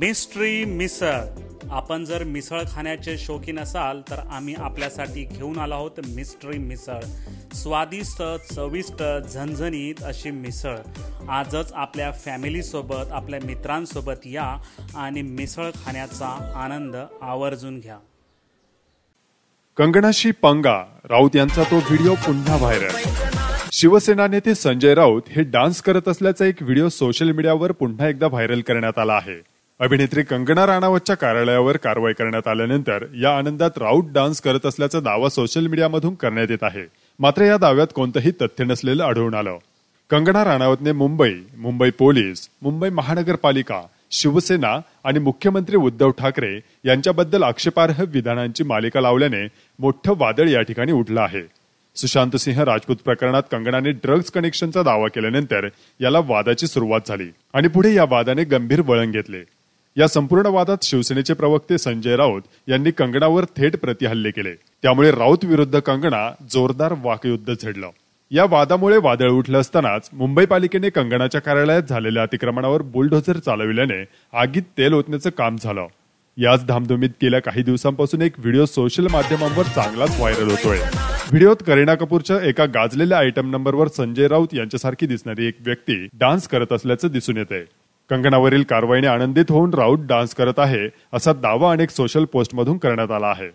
mystery मिसळ आपण जर मिसळ खाण्याचे शौकीन असाल तर आम्ही आपल्यासाठी घेऊन आलो आहोत मिस्ट्री मिसळ स्वादिष्ट चविष्ट झणझणीत अशी मिसळ आजच आपल्या फॅमिलीसोबत आपल्या मित्रांसोबत या आणि मिसळ खाण्याचा आनंद आवर्जून घ्या कंगनाशी पंगा राऊत यांचा तो व्हिडिओ पुन्हा व्हायरल शिवसेना नेते संजय राऊत हे डान्स करत असल्याचा एक व्हिडिओ सोशल मीडियावर पुन्हा एकदा व्हायरल करण्यात आला आहे अभिनेत्री कंगना राणावतच्या कार्यालयावर कारवाई करण्यात आल्यानंतर या आनंदात राऊत डान्स करत असल्याचा दावा सोशल मीडियामधून करण्यात येत आहे मात्र या दाव्यात कोणतंही तथ्य नसलेलं आढळून आलं कंगना राणावतने मुंबई मुंबई पोलीस मुंबई महानगरपालिका शिवसेना आणि मुख्यमंत्री उद्धव ठाकरे यांच्याबद्दल आक्षेपार्ह विधानांची मालिका लावल्याने मोठं वादळ या ठिकाणी उठलं आहे सुशांत सिंह राजपूत प्रकरणात कंगनाने ड्रग्ज कनेक्शनचा दावा केल्यानंतर याला वादाची सुरुवात झाली आणि पुढे या वादाने गंभीर वळण घेतले या संपूर्ण वादात शिवसेनेचे प्रवक्ते संजय राऊत यांनी कंगणावर थेट प्रतिहल्ले केले त्यामुळे राऊत विरुद्ध कंगणा जोरदार वाकयुद्ध झडलं या वादामुळे वादळ उठलं असतानाच मुंबई पालिकेने कंगणाच्या कार्यालयात झालेल्या अतिक्रमणावर बुलडोझर चालविल्याने आगीत तेल ओतण्याचं काम झालं याच धामधुमीत गेल्या काही दिवसांपासून एक व्हिडिओ सोशल माध्यमांवर चांगलाच व्हायरल होतोय व्हिडिओत करीना कपूरच्या एका गाजलेल्या आयटम नंबरवर संजय राऊत यांच्यासारखी दिसणारी एक व्यक्ती डान्स करत असल्याचं दिसून येते कंगनावरील कारवाईने आनंदित होऊन राऊत डान्स करत आहे असा दावा अनेक सोशल पोस्टमधून करण्यात आला आहे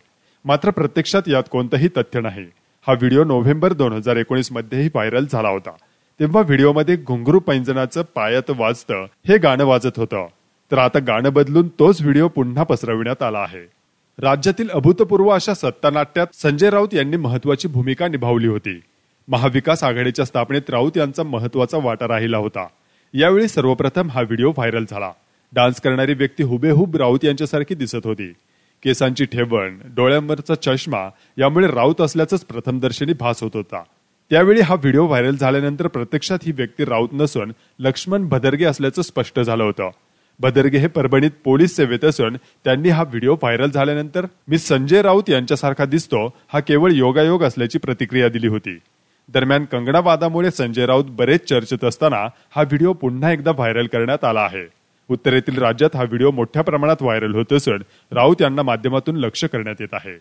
मात्र प्रत्यक्षात यात कोणतंही तथ्य नाही हा व्हिडिओ नोव्हेंबर दोन हजार एकोणीस मध्येही व्हायरल झाला होता तेव्हा व्हिडिओमध्ये घुंगरू पैजनाचं पायात वाजतं हे गाणं वाजत होतं तर आता गाणं बदलून तोच व्हिडिओ पुन्हा पसरविण्यात आला आहे राज्यातील अभूतपूर्व अशा सत्तानाट्यात संजय राऊत यांनी महत्वाची भूमिका निभावली होती महाविकास आघाडीच्या स्थापनेत राऊत यांचा महत्वाचा वाटा राहिला होता यावेळी सर्वप्रथम हा व्हिडिओ व्हायरल झाला डान्स करणारी व्यक्ती हुबेहुब राऊत यांच्यासारखी दिसत होती केसांची ठेवण डोळ्यांवरचा चष्मा यामुळे राऊत असल्याचंच प्रथमदर्शनी भास होत होता त्यावेळी हा व्हिडिओ व्हायरल झाल्यानंतर प्रत्यक्षात ही व्यक्ती राऊत नसून लक्ष्मण भदर्गे असल्याचं स्पष्ट झालं होतं भदर्गे हे परभणीत पोलीस सेवेत असून त्यांनी हा व्हिडिओ व्हायरल झाल्यानंतर मी संजय राऊत यांच्यासारखा दिसतो हा केवळ योगायोग असल्याची प्रतिक्रिया दिली होती दरम्यान कंगना वादामुळे संजय राऊत बरेच चर्चेत असताना हा व्हिडिओ पुन्हा एकदा व्हायरल करण्यात आला आहे उत्तरेतील राज्यात हा व्हिडिओ मोठ्या प्रमाणात व्हायरल होत असून राऊत यांना माध्यमातून लक्ष करण्यात येत आहे